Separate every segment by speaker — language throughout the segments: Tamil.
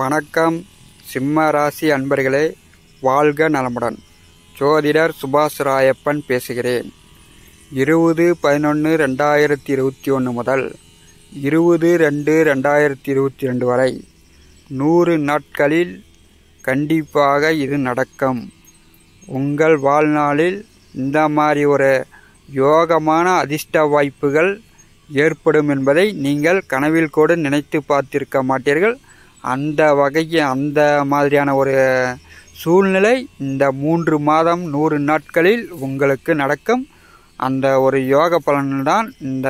Speaker 1: வணக்கம் சிம்ம ராசி அன்பர்களே வாழ்க நலமுடன் ஜோதிடர் சுபாஷ் ராயப்பன் பேசுகிறேன் இருபது பதினொன்று ரெண்டாயிரத்தி இருபத்தி ஒன்று முதல் இருபது ரெண்டு ரெண்டாயிரத்தி இருபத்தி ரெண்டு வரை நூறு நாட்களில் கண்டிப்பாக இது நடக்கும் உங்கள் வாழ்நாளில் இந்த மாதிரி ஒரு யோகமான அதிர்ஷ்ட வாய்ப்புகள் ஏற்படும் என்பதை நீங்கள் கனவில் கூட நினைத்து பார்த்திருக்க மாட்டீர்கள் அந்த வகைக்கு அந்த மாதிரியான ஒரு சூழ்நிலை இந்த மூன்று மாதம் நூறு நாட்களில் உங்களுக்கு நடக்கும் அந்த ஒரு யோக பலன்தான் இந்த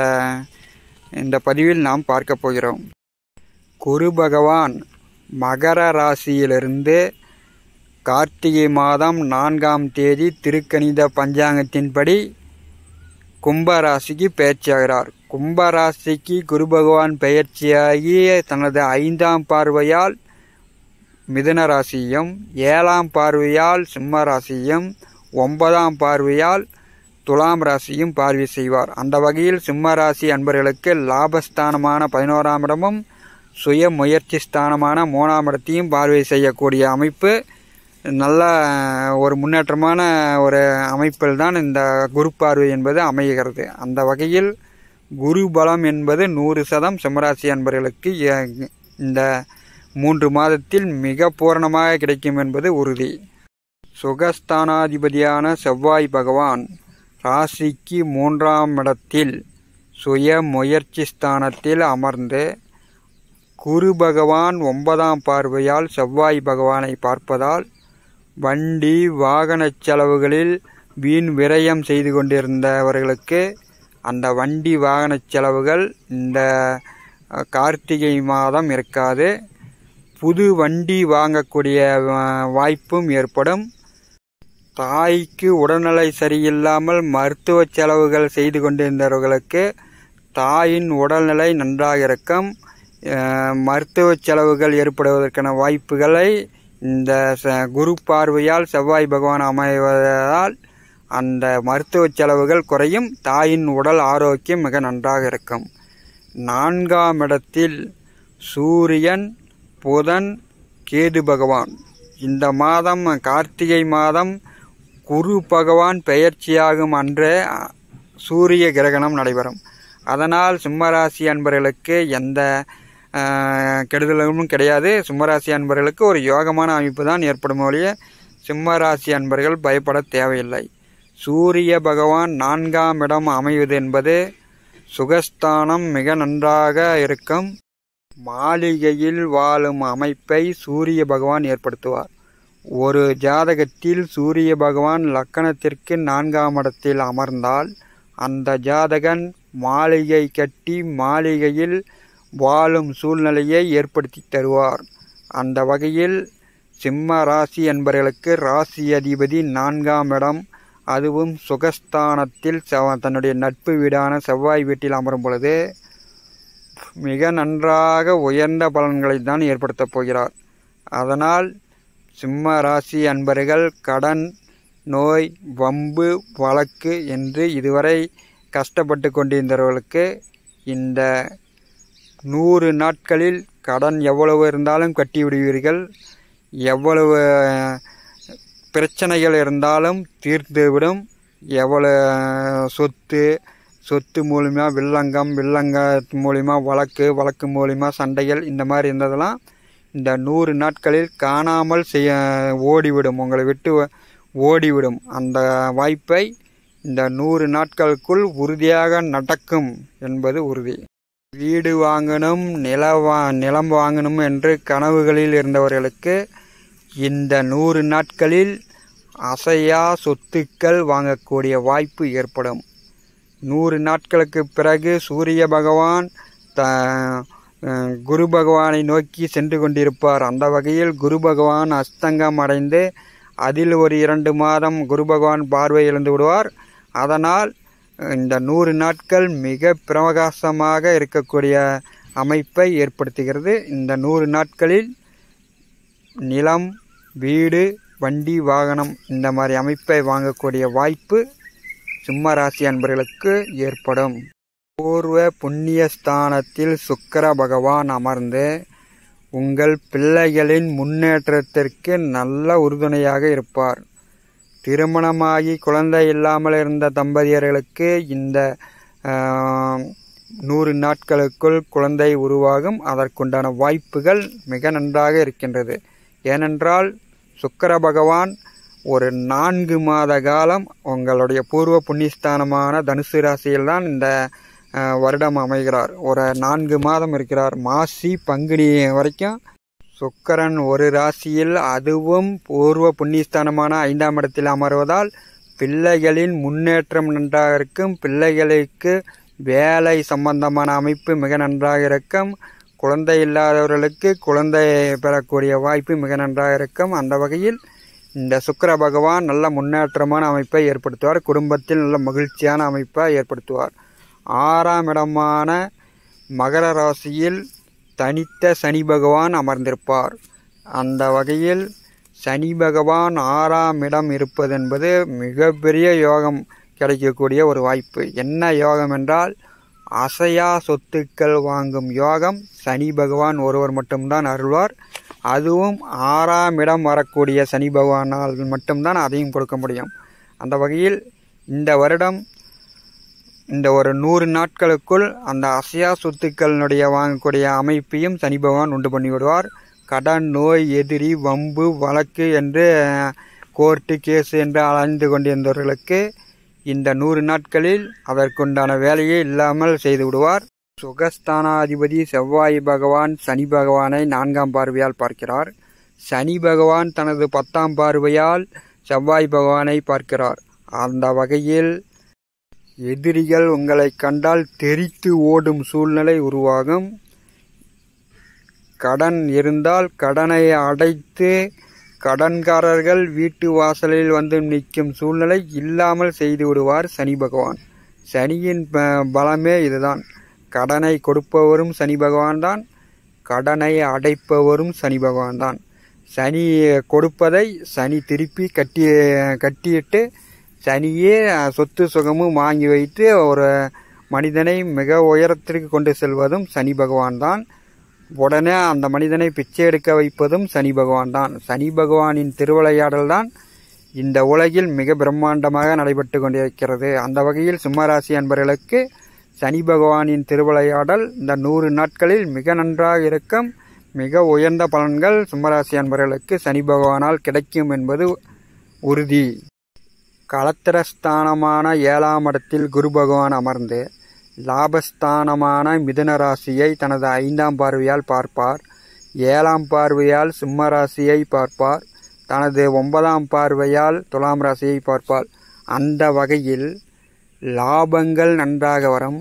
Speaker 1: இந்த பதிவில் நாம் பார்க்க போகிறோம் குரு பகவான் மகர ராசியிலிருந்து கார்த்திகை மாதம் நான்காம் தேதி திருக்கணித பஞ்சாங்கத்தின்படி கும்பராசிக்கு பேச்சாகிறார் கும்பராசிக்கு குரு பகவான் பெயர்ச்சியாகி தனது ஐந்தாம் பார்வையால் மிதுன ராசியும் ஏழாம் பார்வையால் சிம்ம ராசியும் ஒன்பதாம் பார்வையால் துலாம் ராசியும் பார்வை செய்வார் அந்த வகையில் சிம்ம ராசி அன்பர்களுக்கு லாபஸ்தானமான பதினோராம் இடமும் சுய முயற்சி ஸ்தானமான மூணாம் இடத்தையும் பார்வை செய்யக்கூடிய அமைப்பு நல்ல ஒரு முன்னேற்றமான ஒரு அமைப்பில் தான் இந்த குரு பார்வை என்பது அமைகிறது அந்த வகையில் குரு பலம் என்பது நூறு சதம் சிம்மராசி அன்பர்களுக்கு இந்த மூன்று மாதத்தில் மிக பூரணமாக கிடைக்கும் என்பது உறுதி சுகஸ்தானாதிபதியான செவ்வாய் பகவான் ராசிக்கு மூன்றாம் இடத்தில் சுய முயற்சி ஸ்தானத்தில் அமர்ந்து குரு பகவான் ஒன்பதாம் பார்வையால் செவ்வாய் பகவானை பார்ப்பதால் வண்டி வாகன செலவுகளில் வீண் விரயம் செய்து கொண்டிருந்தவர்களுக்கு அந்த வண்டி வாகன செலவுகள் இந்த கார்த்திகை மாதம் இருக்காது புது வண்டி வாங்கக்கூடிய வாய்ப்பும் ஏற்படும் தாய்க்கு உடல்நிலை சரியில்லாமல் மருத்துவ செலவுகள் செய்து கொண்டிருந்தவர்களுக்கு தாயின் உடல்நிலை நன்றாக இருக்கும் மருத்துவ செலவுகள் ஏற்படுவதற்கான வாய்ப்புகளை இந்த குரு பார்வையால் செவ்வாய் பகவான் அமைவதால் அந்த மருத்துவ செலவுகள் குறையும் தாயின் உடல் ஆரோக்கியம் மிக நன்றாக இருக்கும் நான்காம் இடத்தில் சூரியன் புதன் கேது பகவான் இந்த மாதம் கார்த்திகை மாதம் குரு பகவான் பெயர்ச்சியாகும் அன்றே சூரிய கிரகணம் நடைபெறும் அதனால் சிம்மராசி அன்பர்களுக்கு எந்த கெடுதலும் கிடையாது சிம்மராசி அன்பர்களுக்கு ஒரு யோகமான அமைப்பு தான் ஏற்படும் ஒழிய சிம்மராசி அன்பர்கள் பயப்பட தேவையில்லை சூரிய பகவான் நான்காம் இடம் அமைவது என்பது சுகஸ்தானம் மிக நன்றாக இருக்கும் மாளிகையில் வாழும் அமைப்பை சூரிய பகவான் ஏற்படுத்துவார் ஒரு ஜாதகத்தில் சூரிய பகவான் லக்கணத்திற்கு நான்காம் இடத்தில் அமர்ந்தால் அந்த ஜாதகன் மாளிகை கட்டி மாளிகையில் வாழும் சூழ்நிலையை ஏற்படுத்தி தருவார் அந்த வகையில் சிம்ம ராசி என்பவர்களுக்கு ராசி அதிபதி நான்காம் இடம் அதுவும் சுகஸ்தானத்தில் தன்னுடைய நட்பு வீடான செவ்வாய் வீட்டில் அமரும் பொழுது மிக நன்றாக உயர்ந்த பலன்களை தான் ஏற்படுத்தப் போகிறார் அதனால் சிம்ம ராசி அன்பர்கள் கடன் நோய் வம்பு வழக்கு என்று இதுவரை கஷ்டப்பட்டு கொண்டிருந்தவர்களுக்கு இந்த நூறு நாட்களில் கடன் எவ்வளவு இருந்தாலும் கட்டிவிடுவீர்கள் எவ்வளவு பிரச்சனைகள் இருந்தாலும் தீர்த்துவிடும் எவ்வளோ சொத்து சொத்து மூலிமா வில்லங்கம் வில்லங்க மூலிமா வழக்கு வழக்கு மூலிமா சண்டைகள் இந்த மாதிரி இருந்ததெல்லாம் இந்த நூறு நாட்களில் காணாமல் செய்ய ஓடிவிடும் உங்களை விட்டு ஓடிவிடும் அந்த வாய்ப்பை இந்த நூறு நாட்களுக்குள் உறுதியாக நடக்கும் என்பது உறுதி வீடு வாங்கணும் நில வா நிலம் வாங்கணும் என்று கனவுகளில் இருந்தவர்களுக்கு இந்த நூறு நாட்களில் அசையா சொத்துக்கள் வாங்கக்கூடிய வாய்ப்பு ஏற்படும் நூறு நாட்களுக்கு பிறகு சூரிய பகவான் த குரு பகவானை நோக்கி சென்று கொண்டிருப்பார் அந்த வகையில் குரு பகவான் அஸ்தங்கம் அடைந்து அதில் ஒரு இரண்டு மாதம் குரு பகவான் பார்வை இழந்து விடுவார் அதனால் இந்த நூறு நாட்கள் மிக பிரகாசமாக இருக்கக்கூடிய அமைப்பை ஏற்படுத்துகிறது இந்த நூறு நாட்களில் நிலம் வீடு வண்டி வாகனம் இந்த மாதிரி அமைப்பை வாங்கக்கூடிய வாய்ப்பு சிம்ம ராசி அன்பர்களுக்கு ஏற்படும் பூர்வ புண்ணிய ஸ்தானத்தில் சுக்கர பகவான் அமர்ந்து உங்கள் பிள்ளைகளின் முன்னேற்றத்திற்கு நல்ல உறுதுணையாக இருப்பார் திருமணமாகி குழந்தை இல்லாமல் இருந்த தம்பதியர்களுக்கு இந்த நூறு நாட்களுக்குள் குழந்தை உருவாகும் அதற்குண்டான வாய்ப்புகள் மிக நன்றாக இருக்கின்றது ஏனென்றால் சுக்கர பகவான் ஒரு நான்கு மாத காலம் உங்களுடைய பூர்வ புண்ணியஸ்தானமான தனுசு ராசியில் தான் இந்த வருடம் அமைகிறார் ஒரு நான்கு மாதம் இருக்கிறார் மாசி பங்குனி வரைக்கும் சுக்கரன் ஒரு ராசியில் அதுவும் பூர்வ புண்ணியஸ்தானமான ஐந்தாம் இடத்தில் அமர்வதால் பிள்ளைகளின் முன்னேற்றம் நன்றாக இருக்கும் பிள்ளைகளுக்கு வேலை சம்பந்தமான அமைப்பு மிக நன்றாக இருக்கும் குழந்தை இல்லாதவர்களுக்கு குழந்தை பெறக்கூடிய வாய்ப்பு மிக நன்றாக இருக்கும் அந்த வகையில் இந்த சுக்கர பகவான் நல்ல முன்னேற்றமான அமைப்பை ஏற்படுத்துவார் குடும்பத்தில் நல்ல மகிழ்ச்சியான அமைப்பை ஏற்படுத்துவார் ஆறாம் இடமான மகர ராசியில் தனித்த சனி பகவான் அமர்ந்திருப்பார் அந்த வகையில் சனி பகவான் ஆறாம் இடம் இருப்பது என்பது மிகப்பெரிய யோகம் கிடைக்கக்கூடிய ஒரு வாய்ப்பு என்ன யோகம் என்றால் அசையா சொத்துக்கள் வாங்கும் யோகம் சனி பகவான் ஒருவர் மட்டும்தான் அருள்வார் அதுவும் ஆறாம் இடம் வரக்கூடிய சனி பகவானால் மட்டும்தான் அதையும் கொடுக்க முடியும் அந்த வகையில் இந்த வருடம் இந்த ஒரு நூறு நாட்களுக்குள் அந்த அசையா சொத்துக்களினுடைய வாங்கக்கூடிய அமைப்பையும் சனி பகவான் உண்டு பண்ணிவிடுவார் கடன் நோய் எதிரி வம்பு வழக்கு என்று கோர்ட்டு கேஸு என்று அலைந்து கொண்டிருந்தவர்களுக்கு இந்த நூறு நாட்களில் அதற்குண்டான வேலையை இல்லாமல் செய்து விடுவார் சுகஸ்தானாதிபதி செவ்வாய் பகவான் சனி பகவானை நான்காம் பார்வையால் பார்க்கிறார் சனி பகவான் தனது பத்தாம் பார்வையால் செவ்வாய் பகவானை பார்க்கிறார் அந்த வகையில் எதிரிகள் உங்களை கண்டால் தெரித்து ஓடும் சூழ்நிலை உருவாகும் கடன் இருந்தால் கடனை அடைத்து கடன்காரர்கள் வீட்டு வாசலில் வந்து நிற்கும் சூழ்நிலை இல்லாமல் செய்து விடுவார் சனி பகவான் சனியின் பலமே இதுதான் கடனை கொடுப்பவரும் சனி பகவான் தான் கடனை அடைப்பவரும் சனி பகவான் தான் சனி கொடுப்பதை சனி திருப்பி கட்டி கட்டிட்டு சனியே சொத்து சுகமும் வாங்கி வைத்து ஒரு மனிதனை மிக உயரத்திற்கு கொண்டு செல்வதும் சனி பகவான் தான் உடனே அந்த மனிதனை பிச்சை எடுக்க வைப்பதும் சனி பகவான் தான் சனி பகவானின் திருவிளையாடல் தான் இந்த உலகில் மிக பிரம்மாண்டமாக நடைபெற்று கொண்டிருக்கிறது அந்த வகையில் சிம்மராசி அன்பர்களுக்கு சனி பகவானின் திருவிளையாடல் இந்த நூறு நாட்களில் மிக நன்றாக இருக்கும் மிக உயர்ந்த பலன்கள் சிம்மராசி அன்பர்களுக்கு சனி பகவானால் கிடைக்கும் என்பது உறுதி கலத்திரஸ்தானமான ஏழாம் இடத்தில் குரு பகவான் அமர்ந்து லாபஸ்தானமான மிதுன ராசியை தனது ஐந்தாம் பார்வையால் பார்ப்பார் ஏழாம் பார்வையால் சிம்ம ராசியை பார்ப்பார் தனது ஒன்பதாம் பார்வையால் துலாம் ராசியை பார்ப்பார் அந்த வகையில் லாபங்கள் நன்றாக வரும்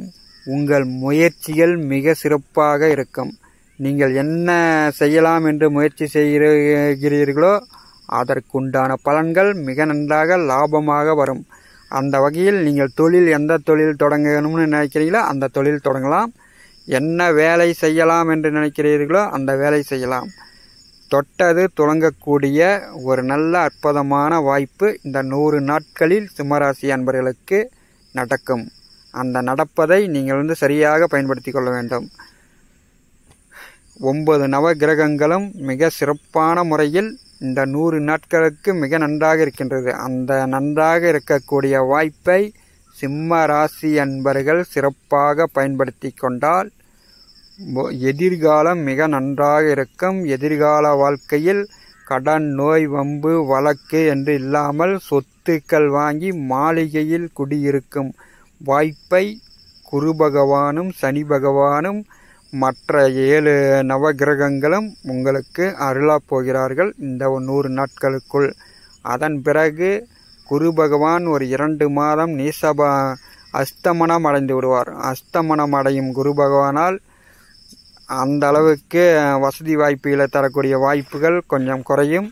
Speaker 1: உங்கள் முயற்சிகள் மிக சிறப்பாக இருக்கும் நீங்கள் என்ன செய்யலாம் என்று முயற்சி செய்கிறீர்களோ அதற்குண்டான பலன்கள் மிக நன்றாக லாபமாக வரும் அந்த வகையில் நீங்கள் தொழில் எந்த தொழில் தொடங்கணும்னு நினைக்கிறீங்களோ அந்த தொழில் தொடங்கலாம் என்ன வேலை செய்யலாம் என்று நினைக்கிறீர்களோ அந்த வேலை செய்யலாம் தொட்டது தொடங்கக்கூடிய ஒரு நல்ல அற்புதமான வாய்ப்பு இந்த நூறு நாட்களில் சிம்மராசி அன்பர்களுக்கு நடக்கும் அந்த நடப்பதை நீங்கள் வந்து சரியாக பயன்படுத்தி கொள்ள வேண்டும் ஒன்பது நவ கிரகங்களும் மிக சிறப்பான முறையில் இந்த நூறு நாட்களுக்கு மிக நன்றாக இருக்கின்றது அந்த நன்றாக இருக்கக்கூடிய வாய்ப்பை சிம்ம ராசி அன்பர்கள் சிறப்பாக பயன்படுத்தி கொண்டால் எதிர்காலம் மிக நன்றாக இருக்கும் எதிர்கால வாழ்க்கையில் கடன் நோய் வம்பு வழக்கு என்று இல்லாமல் சொத்துக்கள் வாங்கி மாளிகையில் குடியிருக்கும் வாய்ப்பை குருபகவானும் சனி பகவானும் மற்ற ஏழு நவகிரகங்களும் உங்களுக்கு அருளாப் போகிறார்கள் இந்த நூறு நாட்களுக்குள் அதன் பிறகு குரு பகவான் ஒரு இரண்டு மாதம் நீசபா அஸ்தமனம் அடைந்து விடுவார் அஸ்தமனம் அடையும் குரு பகவானால் அந்த அளவுக்கு வசதி வாய்ப்புகளை தரக்கூடிய வாய்ப்புகள் கொஞ்சம் குறையும்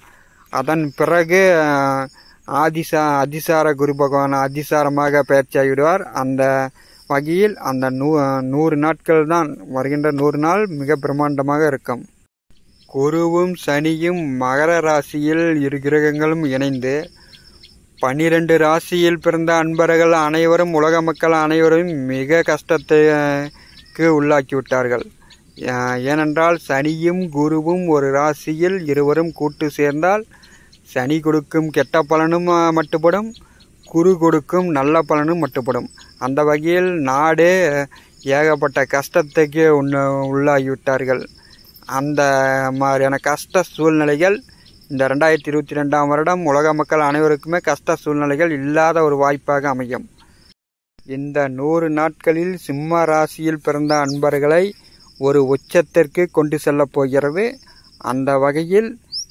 Speaker 1: அதன் பிறகு ஆதிசா அதிசார குரு பகவான் அதிசாரமாக பயிற்சியாகிவிடுவார் அந்த வகையில் அந்த நூ நூறு நாட்கள் தான் வருகின்ற நூறு நாள் மிக பிரம்மாண்டமாக இருக்கும் குருவும் சனியும் மகர ராசியில் இரு கிரகங்களும் இணைந்து பன்னிரண்டு ராசியில் பிறந்த அன்பர்கள் அனைவரும் உலக மக்கள் அனைவரும் மிக கஷ்டத்துக்கு உள்ளாக்கி விட்டார்கள் ஏனென்றால் சனியும் குருவும் ஒரு ராசியில் இருவரும் கூட்டு சேர்ந்தால் சனி கொடுக்கும் கெட்ட பலனும் மட்டுப்படும் குரு கொடுக்கும் நல்ல பலனும் மட்டுப்படும் அந்த வகையில் நாடே ஏகப்பட்ட கஷ்டத்துக்கு ஒன்று உள்ளாகிவிட்டார்கள் அந்த மாதிரியான கஷ்ட சூழ்நிலைகள் இந்த ரெண்டாயிரத்தி இருபத்தி ரெண்டாம் வருடம் உலக மக்கள் அனைவருக்குமே கஷ்ட சூழ்நிலைகள் இல்லாத ஒரு வாய்ப்பாக அமையும் இந்த நூறு நாட்களில் சிம்ம ராசியில் பிறந்த அன்பர்களை ஒரு உச்சத்திற்கு கொண்டு செல்ல போகிறது அந்த வகையில்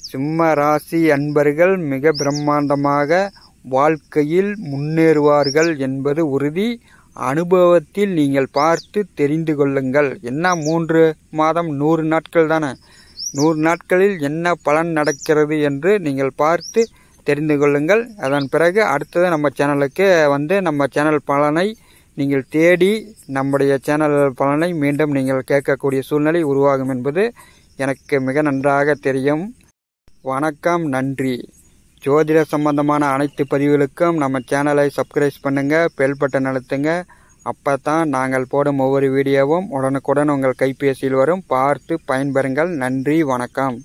Speaker 1: சிம்ம ராசி அன்பர்கள் மிக பிரம்மாண்டமாக வாழ்க்கையில் முன்னேறுவார்கள் என்பது உறுதி அனுபவத்தில் நீங்கள் பார்த்து தெரிந்து கொள்ளுங்கள் என்ன மூன்று மாதம் நூறு நாட்கள் தானே நூறு நாட்களில் என்ன பலன் நடக்கிறது என்று நீங்கள் பார்த்து தெரிந்து கொள்ளுங்கள் அதன் பிறகு அடுத்தது நம்ம சேனலுக்கு வந்து நம்ம சேனல் பலனை நீங்கள் தேடி நம்முடைய சேனல் பலனை மீண்டும் நீங்கள் கேட்கக்கூடிய சூழ்நிலை உருவாகும் என்பது எனக்கு மிக நன்றாக தெரியும் வணக்கம் நன்றி ஜோதிட சம்பந்தமான அனைத்து பதிவுகளுக்கும் நம்ம சேனலை சப்ஸ்கிரைப் பண்ணுங்கள் பெல் பட்டன் அழுத்துங்க அப்போ தான் நாங்கள் போடும் ஒவ்வொரு வீடியோவும் உடனுக்குடன் உங்கள் கைபேசியில் வரும் பார்த்து பயன்பெறுங்கள் நன்றி வணக்கம்